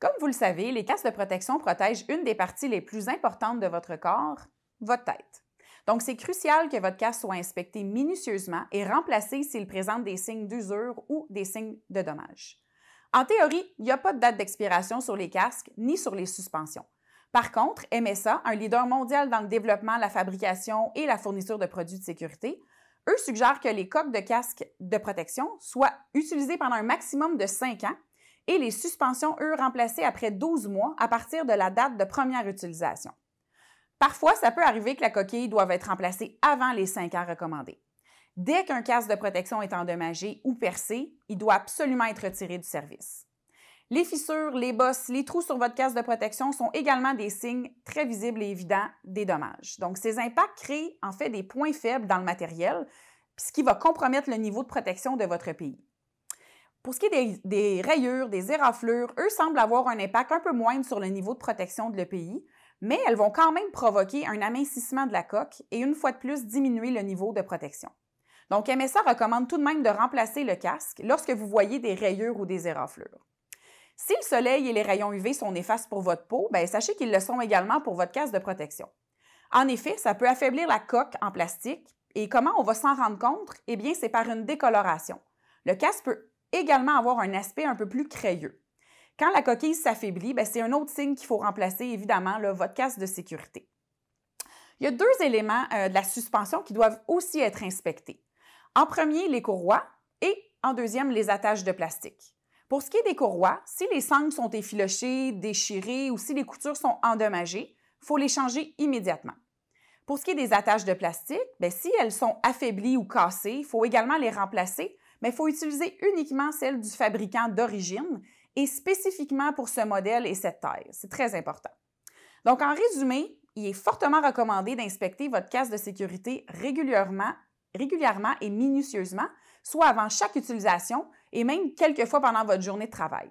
Comme vous le savez, les casques de protection protègent une des parties les plus importantes de votre corps, votre tête. Donc, c'est crucial que votre casque soit inspecté minutieusement et remplacé s'il présente des signes d'usure ou des signes de dommages. En théorie, il n'y a pas de date d'expiration sur les casques ni sur les suspensions. Par contre, MSA, un leader mondial dans le développement, la fabrication et la fourniture de produits de sécurité, eux suggèrent que les coques de casque de protection soient utilisées pendant un maximum de 5 ans et les suspensions, eux, remplacées après 12 mois à partir de la date de première utilisation. Parfois, ça peut arriver que la coquille doive être remplacée avant les 5 ans recommandés. Dès qu'un casque de protection est endommagé ou percé, il doit absolument être retiré du service. Les fissures, les bosses, les trous sur votre casque de protection sont également des signes très visibles et évidents des dommages. Donc, ces impacts créent en fait des points faibles dans le matériel, ce qui va compromettre le niveau de protection de votre pays. Pour ce qui est des, rayures, des éraflures, eux semblent avoir un impact un peu moindre sur le niveau de protection de pays, mais elles vont quand même provoquer un amincissement de la coque et une fois de plus diminuer le niveau de protection. Donc MSA recommande tout de même de remplacer le casque lorsque vous voyez des rayures ou des éraflures. Si le soleil et les rayons UV sont néfastes pour votre peau, ben, sachez qu'ils le sont également pour votre casque de protection. En effet, ça peut affaiblir la coque en plastique et comment on va s'en rendre compte? Eh bien, c'est par une décoloration. Le casque peut également avoir un aspect un peu plus crayeux. Quand la coquille s'affaiblit, ben, c'est un autre signe qu'il faut remplacer, évidemment, le votre casque de sécurité. Il y a deux éléments euh, de la suspension qui doivent aussi être inspectés. En premier, les courroies et en deuxième, les attaches de plastique. Pour ce qui est des courroies, si les sangles sont effilochées, déchirées ou si les coutures sont endommagées, il faut les changer immédiatement. Pour ce qui est des attaches de plastique, ben, si elles sont affaiblies ou cassées, il faut également les remplacer mais il faut utiliser uniquement celle du fabricant d'origine et spécifiquement pour ce modèle et cette taille. C'est très important. Donc, en résumé, il est fortement recommandé d'inspecter votre casse de sécurité régulièrement, régulièrement et minutieusement, soit avant chaque utilisation et même quelques fois pendant votre journée de travail.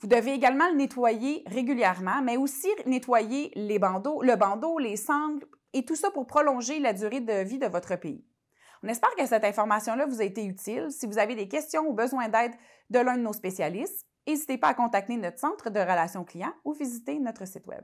Vous devez également le nettoyer régulièrement, mais aussi nettoyer les bandeaux, le bandeau, les sangles et tout ça pour prolonger la durée de vie de votre pays. On espère que cette information-là vous a été utile. Si vous avez des questions ou besoin d'aide de l'un de nos spécialistes, n'hésitez pas à contacter notre centre de relations clients ou visiter notre site Web.